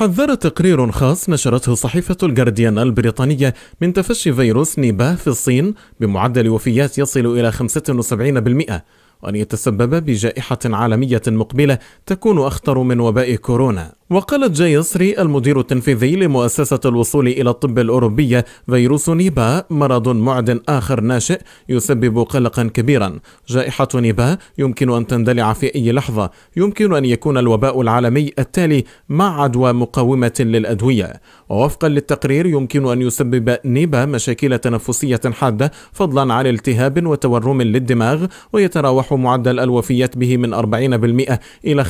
حذر تقرير خاص نشرته صحيفة الجارديان البريطانية من تفشي فيروس نيباه في الصين بمعدل وفيات يصل إلى 75% وأن يتسبب بجائحة عالمية مقبلة تكون أخطر من وباء كورونا وقالت جايسري المدير التنفيذي لمؤسسة الوصول إلى الطب الأوروبية فيروس نيبا مرض معد آخر ناشئ يسبب قلقا كبيرا جائحة نيبا يمكن أن تندلع في أي لحظة يمكن أن يكون الوباء العالمي التالي مع عدوى مقاومة للأدوية ووفقا للتقرير يمكن أن يسبب نيبا مشاكل تنفسية حادة فضلا عن التهاب وتورم للدماغ ويتراوح معدل الوفيات به من 40% إلى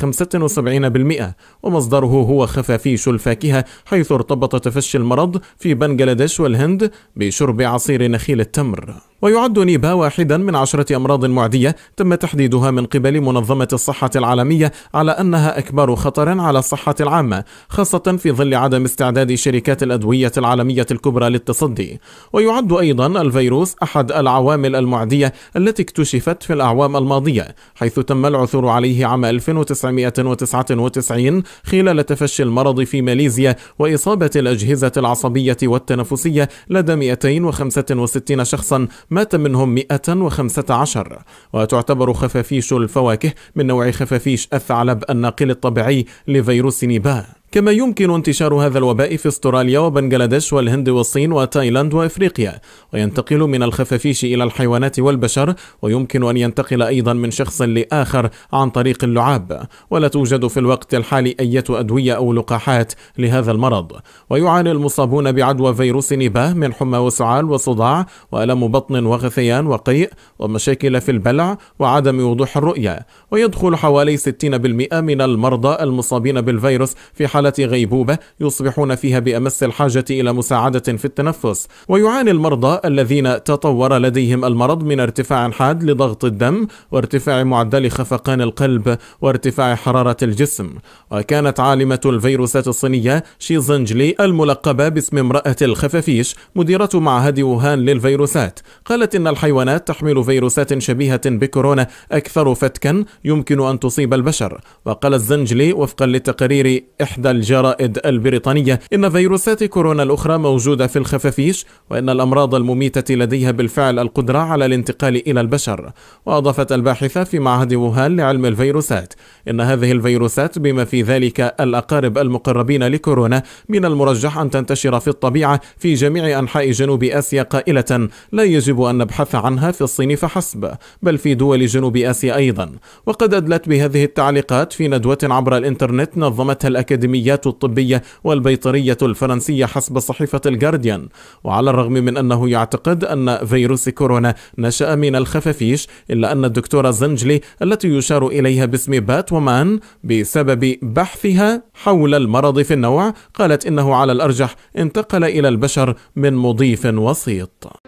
75% ومصدره هو خفافيش الفاكهة حيث ارتبط تفشي المرض في بنغلاديش والهند بشرب عصير نخيل التمر ويعد نيبا واحدا من عشرة أمراض معدية تم تحديدها من قبل منظمة الصحة العالمية على أنها أكبر خطر على الصحة العامة خاصة في ظل عدم استعداد شركات الأدوية العالمية الكبرى للتصدي ويعد أيضا الفيروس أحد العوامل المعدية التي اكتشفت في الأعوام الماضية حيث تم العثور عليه عام 1999 خلال تفشي المرض في ماليزيا وإصابة الأجهزة العصبية والتنفسية لدى 265 شخصا مات منهم 115 وتعتبر خفافيش الفواكه من نوع خفافيش الثعلب الناقل الطبيعي لفيروس نيبا كما يمكن انتشار هذا الوباء في استراليا وبنغلاديش والهند والصين وتايلاند وافريقيا وينتقل من الخفافيش الى الحيوانات والبشر ويمكن ان ينتقل ايضا من شخص لاخر عن طريق اللعاب ولا توجد في الوقت الحالي اية ادوية او لقاحات لهذا المرض ويعاني المصابون بعدوى فيروس نباه من حمى وسعال وصداع والم بطن وغثيان وقيء ومشاكل في البلع وعدم وضوح الرؤية ويدخل حوالي 60% من المرضى المصابين بالفيروس في حالة مرحلة غيبوبة يصبحون فيها بأمس الحاجة إلى مساعدة في التنفس ويعاني المرضى الذين تطور لديهم المرض من ارتفاع حاد لضغط الدم وارتفاع معدل خفقان القلب وارتفاع حرارة الجسم وكانت عالمة الفيروسات الصينية شي زنجلي الملقبة باسم امرأة الخفافيش مديرة معهد ووهان للفيروسات قالت إن الحيوانات تحمل فيروسات شبيهة بكورونا أكثر فتكا يمكن أن تصيب البشر وقال الزنجلي وفقا لتقرير إحدى الجرائد البريطانية إن فيروسات كورونا الأخرى موجودة في الخفافيش وإن الأمراض المميتة لديها بالفعل القدرة على الانتقال إلى البشر وأضافت الباحثة في معهد ووهان لعلم الفيروسات إن هذه الفيروسات بما في ذلك الأقارب المقربين لكورونا من المرجح أن تنتشر في الطبيعة في جميع أنحاء جنوب آسيا قائلة لا يجب أن نبحث عنها في الصين فحسب بل في دول جنوب آسيا أيضا وقد أدلت بهذه التعليقات في ندوة عبر الإنترنت نظمتها الأكاديمية العمليات الطبية والبيطرية الفرنسية حسب صحيفة الجارديان وعلى الرغم من أنه يعتقد أن فيروس كورونا نشأ من الخفافيش إلا أن الدكتورة زنجلي التي يشار إليها باسم بات ومان بسبب بحثها حول المرض في النوع قالت إنه على الأرجح انتقل إلى البشر من مضيف وسيط